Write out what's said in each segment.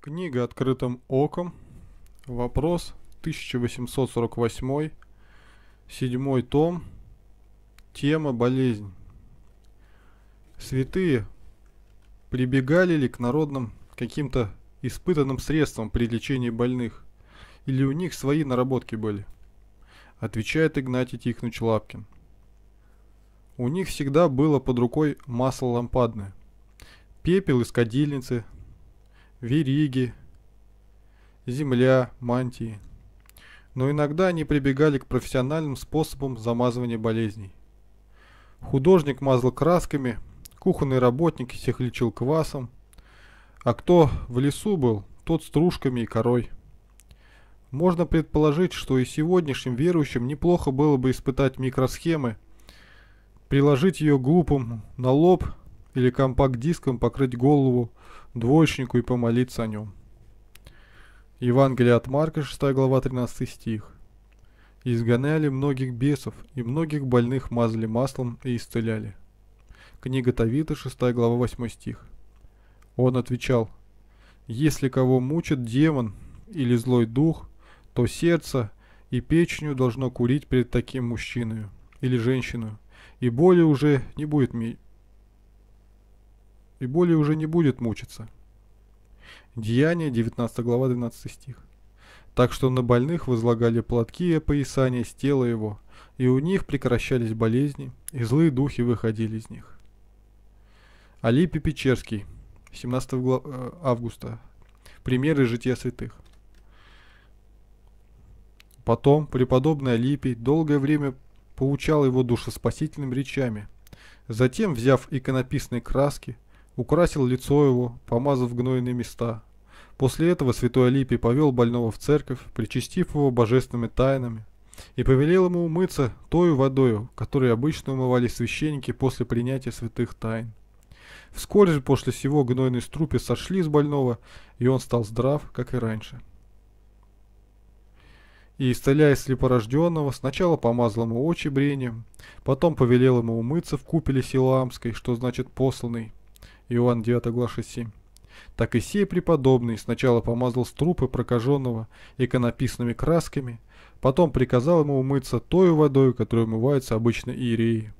Книга «Открытым оком». Вопрос 1848. Седьмой том. Тема «Болезнь». Святые прибегали ли к народным каким-то испытанным средствам при лечении больных? Или у них свои наработки были? Отвечает Игнатий Тихонович Лапкин. У них всегда было под рукой масло лампадное, пепел из кадильницы – вериги, земля, мантии. Но иногда они прибегали к профессиональным способам замазывания болезней. Художник мазал красками, кухонный работник всех лечил квасом, а кто в лесу был, тот стружками и корой. Можно предположить, что и сегодняшним верующим неплохо было бы испытать микросхемы, приложить ее глупым на лоб или компакт-диском покрыть голову двоечнику и помолиться о нем. Евангелие от Марка, 6 глава, 13 стих. «Изгоняли многих бесов, и многих больных мазали маслом и исцеляли». Книга Тавита, 6 глава, 8 стих. Он отвечал, «Если кого мучит демон или злой дух, то сердце и печенью должно курить перед таким мужчиной или женщиной, и боли уже не будет ми... и боли уже не будет мучиться. Деяние, 19 глава, 12 стих. Так что на больных возлагали платки и опоясания с тела его, и у них прекращались болезни, и злые духи выходили из них. Алипий Печерский, 17 э, августа. Примеры жития святых. Потом преподобный Алипий долгое время поучал его душеспасительными речами. Затем, взяв иконописные краски, украсил лицо его, помазав гнойные места – После этого святой Алипий повел больного в церковь, причастив его божественными тайнами, и повелел ему умыться той водою, которой обычно умывали священники после принятия святых тайн. Вскоре же после всего гнойные струпи сошли с больного, и он стал здрав, как и раньше. И, исцеляя слепорожденного, сначала помазал ему очи брением, потом повелел ему умыться в купеле Силаамской, что значит «посланный» Иоанн 9, глава 6, 7 так и сей преподобный сначала помазал струпы прокаженного иконописными красками, потом приказал ему умыться той водой, которой умываются обычно иереи.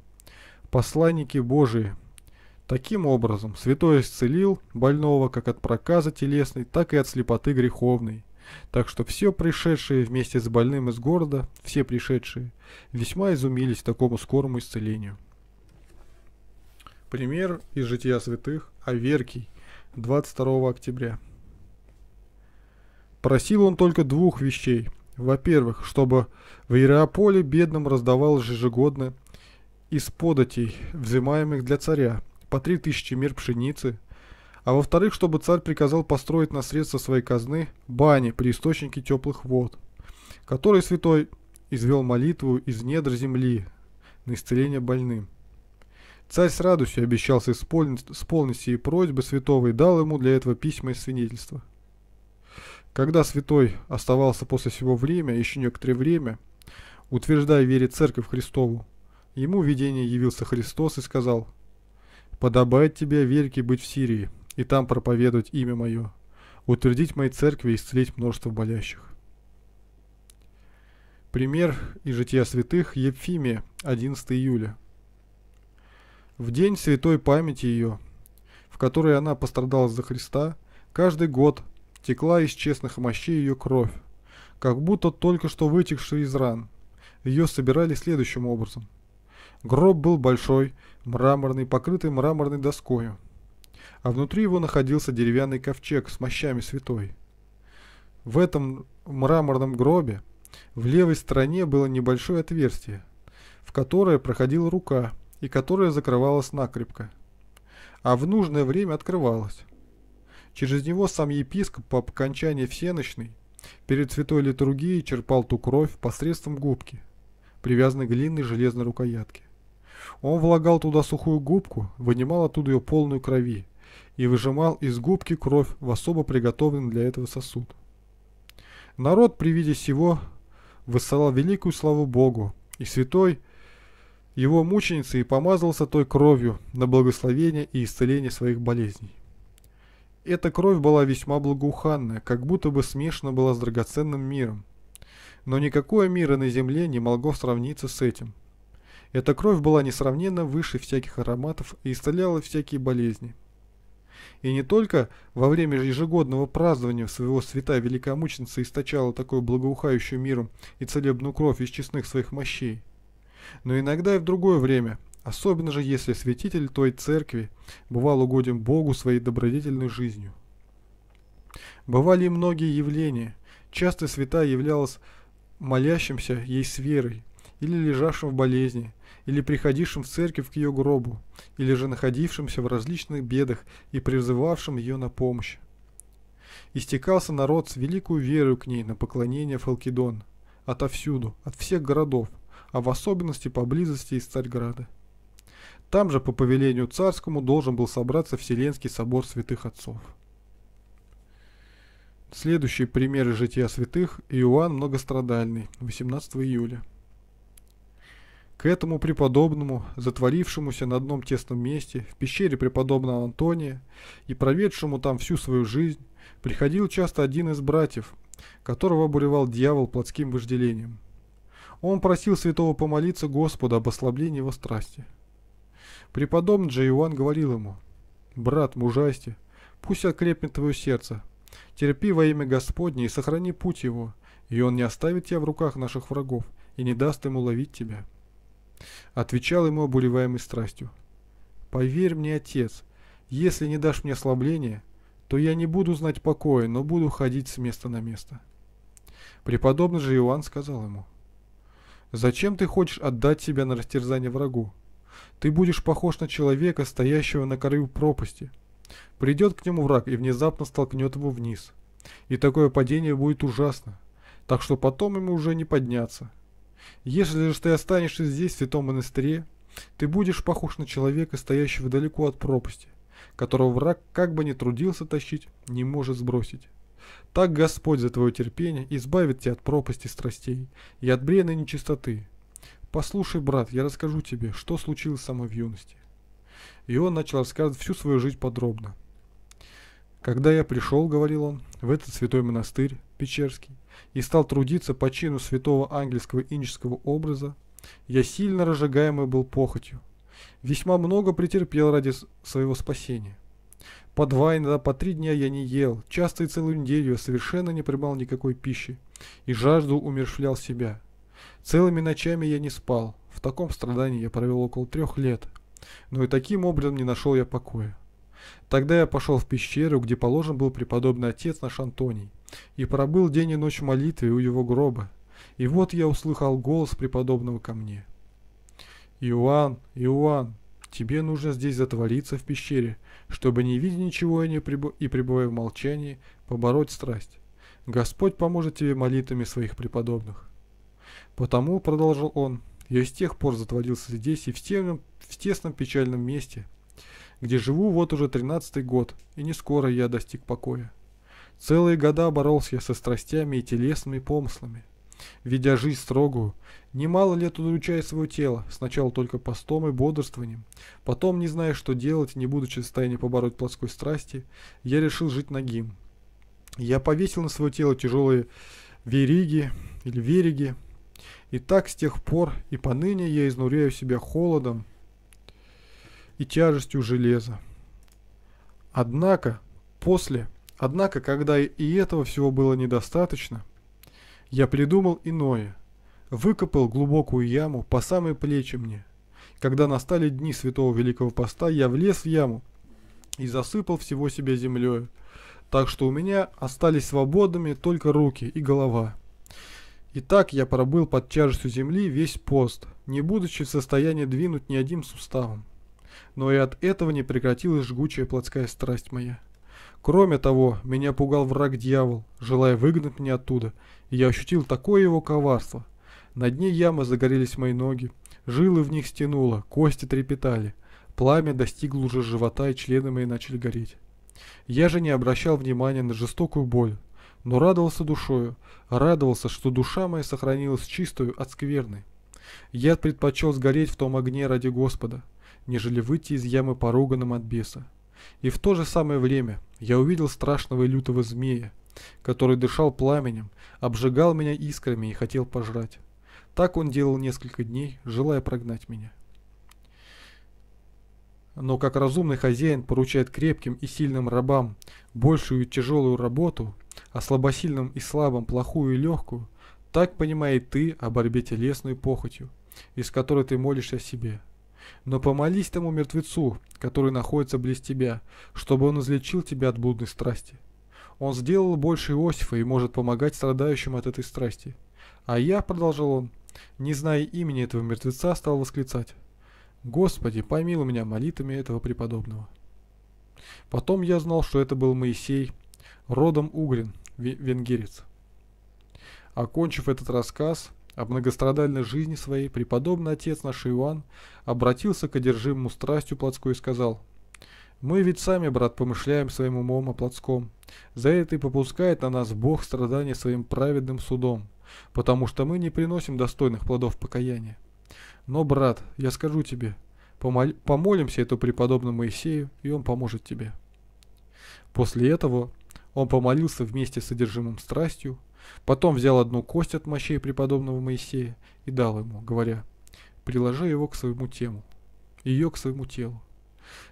Посланники Божии. Таким образом, святой исцелил больного как от проказа телесной, так и от слепоты греховной. Так что все пришедшие вместе с больным из города, все пришедшие, весьма изумились такому скорому исцелению. Пример из жития святых Аверкий, 22 октября. Просил он только двух вещей. Во-первых, чтобы в Иераполе бедным раздавалось ежегодно из податей, взимаемых для царя, по три тысячи мер пшеницы, а во-вторых, чтобы царь приказал построить на средства своей казны бани при источнике теплых вод, который святой извел молитву из недр земли на исцеление больным. Царь с радостью обещался исполнить, исполнить сие просьбы святого и дал ему для этого письма и свидетельства. Когда святой оставался после всего время, еще некоторое время, утверждая вере церкви в Христову, ему в видении явился Христос и сказал, «Подобает тебе, Верьке, быть в Сирии, и там проповедовать имя мое, утвердить моей церкви и исцелить множество болящих». Пример из жития святых Епфимия, 11 июля – в день святой памяти ее, в которой она пострадала за Христа, каждый год текла из честных мощей ее кровь, как будто только что вытекшая из ран. Ее собирали следующим образом. Гроб был большой, мраморный, покрытый мраморной доской, а внутри его находился деревянный ковчег с мощами святой. В этом мраморном гробе в левой стороне было небольшое отверстие, в которое проходила рука, и которая закрывалась накрепко, а в нужное время открывалась. Через него сам епископ по окончании всеночной перед святой литургией черпал ту кровь посредством губки, привязанной к длинной железной рукоятке. Он влагал туда сухую губку, вынимал оттуда ее полную крови и выжимал из губки кровь в особо приготовленный для этого сосуд. Народ при виде сего высылал великую славу Богу, и святой его мученицей и помазался той кровью на благословение и исцеление своих болезней. Эта кровь была весьма благоуханная, как будто бы смешана была с драгоценным миром. Но никакое мира на земле не могло сравниться с этим. Эта кровь была несравненно выше всяких ароматов и исцеляла всякие болезни. И не только во время ежегодного празднования своего свята мученица источала такую благоухающую миром и целебную кровь из честных своих мощей, но иногда и в другое время, особенно же если святитель той церкви бывал угоден Богу своей добродетельной жизнью. Бывали и многие явления. Часто святая являлась молящимся ей с верой, или лежавшим в болезни, или приходившим в церковь к ее гробу, или же находившимся в различных бедах и призывавшим ее на помощь. Истекался народ с великую верою к ней на поклонение Фалкидон, отовсюду, от всех городов, а в особенности поблизости из Царьграда. Там же по повелению царскому должен был собраться Вселенский собор святых отцов. Следующие примеры жития святых Иоанн Многострадальный, 18 июля. К этому преподобному, затворившемуся на одном тесном месте, в пещере преподобного Антония и проведшему там всю свою жизнь, приходил часто один из братьев, которого обуревал дьявол плотским вожделением – он просил святого помолиться Господу об ослаблении его страсти. Преподобный же Иоанн говорил ему, «Брат, мужайся, пусть окрепнет твое сердце, терпи во имя Господне и сохрани путь его, и он не оставит тебя в руках наших врагов и не даст ему ловить тебя». Отвечал ему обуреваемый страстью, «Поверь мне, Отец, если не дашь мне ослабления, то я не буду знать покоя, но буду ходить с места на место». Преподобный же Иоанн сказал ему, — Зачем ты хочешь отдать себя на растерзание врагу? Ты будешь похож на человека, стоящего на краю пропасти. Придет к нему враг и внезапно столкнет его вниз. И такое падение будет ужасно, так что потом ему уже не подняться. Если же ты останешься здесь, в святом монастыре, ты будешь похож на человека, стоящего далеко от пропасти, которого враг, как бы ни трудился тащить, не может сбросить. Так Господь за твое терпение избавит тебя от пропасти страстей и от брена нечистоты. Послушай, брат, я расскажу тебе, что случилось со мной в юности. И он начал рассказывать всю свою жизнь подробно. Когда я пришел, говорил он, в этот святой монастырь Печерский и стал трудиться по чину святого ангельского инческого образа, я сильно разжигаемый был похотью. Весьма много претерпел ради своего спасения. По два, иногда по три дня я не ел, часто и целую неделю совершенно не принимал никакой пищи и жажду умершвлял себя. Целыми ночами я не спал, в таком страдании я провел около трех лет, но и таким образом не нашел я покоя. Тогда я пошел в пещеру, где положен был преподобный отец наш Антоний, и пробыл день и ночь молитвы у его гроба. И вот я услыхал голос преподобного ко мне. «Иоанн, Иоанн, Тебе нужно здесь затвориться в пещере, чтобы не видя ничего и, не пребу... и пребывая в молчании, побороть страсть. Господь поможет тебе молитвами своих преподобных. Потому, продолжил он, я с тех пор затворился здесь и в тесном, в тесном печальном месте, где живу вот уже тринадцатый год, и не скоро я достиг покоя. Целые года боролся я со страстями и телесными помыслами, ведя жизнь строгую, немало лет удручая свое тело, сначала только постом и бодрствованием. Потом, не зная, что делать, не будучи в состоянии побороть плотской страсти, я решил жить ноги. Я повесил на свое тело тяжелые вериги или вериги, и так с тех пор и поныне я изнуряю себя холодом и тяжестью железа. Однако, после, однако, когда и этого всего было недостаточно – я придумал иное. Выкопал глубокую яму по самые плечи мне. Когда настали дни святого Великого Поста, я влез в яму и засыпал всего себя землей, Так что у меня остались свободными только руки и голова. И так я пробыл под тяжестью земли весь пост, не будучи в состоянии двинуть ни одним суставом. Но и от этого не прекратилась жгучая плотская страсть моя. Кроме того, меня пугал враг-дьявол, желая выгнать меня оттуда я ощутил такое его коварство. На дне ямы загорелись мои ноги, жилы в них стянуло, кости трепетали. Пламя достигло уже живота, и члены мои начали гореть. Я же не обращал внимания на жестокую боль, но радовался душою, радовался, что душа моя сохранилась чистую от скверны. Я предпочел сгореть в том огне ради Господа, нежели выйти из ямы поруганным от беса. И в то же самое время я увидел страшного и лютого змея, который дышал пламенем, обжигал меня искрами и хотел пожрать. Так он делал несколько дней, желая прогнать меня. Но как разумный хозяин поручает крепким и сильным рабам большую и тяжелую работу, а слабосильным и слабым плохую и легкую, так понимай ты о борьбе телесной похотью, из которой ты молишься о себе. Но помолись тому мертвецу, который находится близ тебя, чтобы он излечил тебя от блудной страсти. Он сделал больше Иосифа и может помогать страдающим от этой страсти. А я, продолжал он, не зная имени этого мертвеца, стал восклицать. Господи, помилуй меня молитвами этого преподобного. Потом я знал, что это был Моисей, родом Угрин, венгерец. Окончив этот рассказ о многострадальной жизни своей, преподобный отец наш Иоанн обратился к одержимому страстью плотской и сказал – мы ведь сами, брат, помышляем своим умом о плотском. За это и попускает на нас Бог страдания своим праведным судом, потому что мы не приносим достойных плодов покаяния. Но, брат, я скажу тебе, помоль... помолимся эту преподобному Моисею, и он поможет тебе. После этого он помолился вместе с содержимым страстью, потом взял одну кость от мощей преподобного Моисея и дал ему, говоря, «Приложи его к своему телу, ее к своему телу,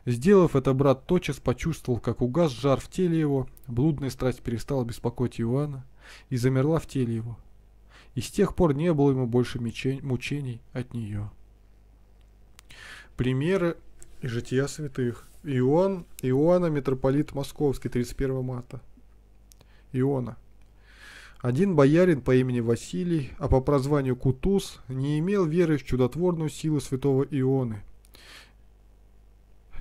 Сделав это, брат тотчас почувствовал, как угас жар в теле его, блудная страсть перестала беспокоить Иоанна и замерла в теле его. И с тех пор не было ему больше мучений от нее. Примеры и жития святых. Иоанн, Иоанна, митрополит Московский, 31 марта. Иона. Один боярин по имени Василий, а по прозванию Кутуз, не имел веры в чудотворную силу святого Ионы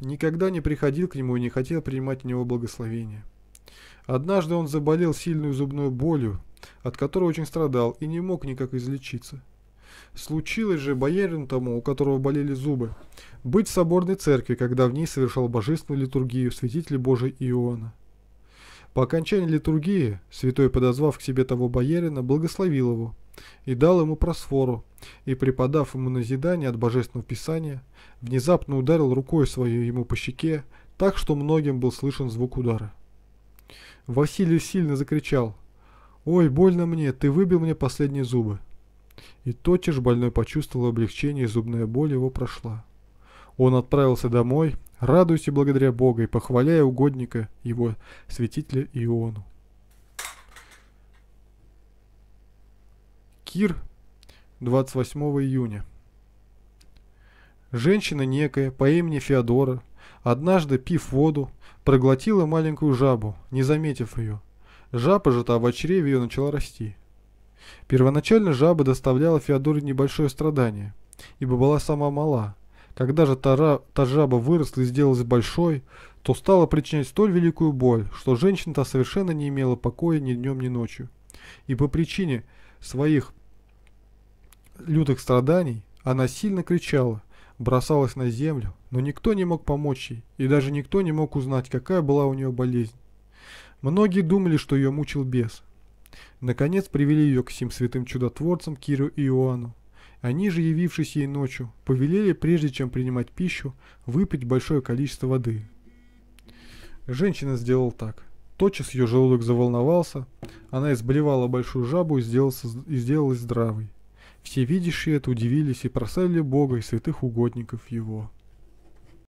никогда не приходил к нему и не хотел принимать у него благословения. Однажды он заболел сильную зубную болью, от которой очень страдал и не мог никак излечиться. Случилось же боярин тому, у которого болели зубы, быть в соборной церкви, когда в ней совершал божественную литургию святитель Божий Иоанна. По окончании литургии святой, подозвав к себе того боярина, благословил его и дал ему просфору, и, преподав ему назидание от Божественного Писания, внезапно ударил рукой свою ему по щеке, так что многим был слышен звук удара. Василий сильно закричал «Ой, больно мне, ты выбил мне последние зубы!» И тотчас больной почувствовал облегчение, и зубная боль его прошла. Он отправился домой, радуясь и благодаря Бога, и похваляя угодника его святителя Иону. Кир 28 июня. Женщина некая по имени Феодора, однажды, пив воду, проглотила маленькую жабу, не заметив ее. Жаба же та в чреве ее начала расти. Первоначально жаба доставляла Феодоре небольшое страдание, ибо была сама мала. Когда же та, та жаба выросла и сделалась большой, то стала причинять столь великую боль, что женщина-то совершенно не имела покоя ни днем, ни ночью. И по причине своих лютых страданий она сильно кричала, бросалась на землю, но никто не мог помочь ей, и даже никто не мог узнать, какая была у нее болезнь. Многие думали, что ее мучил бес. Наконец привели ее к всем святым чудотворцам Киру и Иоанну. Они же, явившись ей ночью, повелели, прежде чем принимать пищу, выпить большое количество воды. Женщина сделала так. Тотчас ее желудок заволновался, она изболевала большую жабу и сделалась, и сделалась здравой. Все видящие это удивились и прославили Бога и святых угодников Его.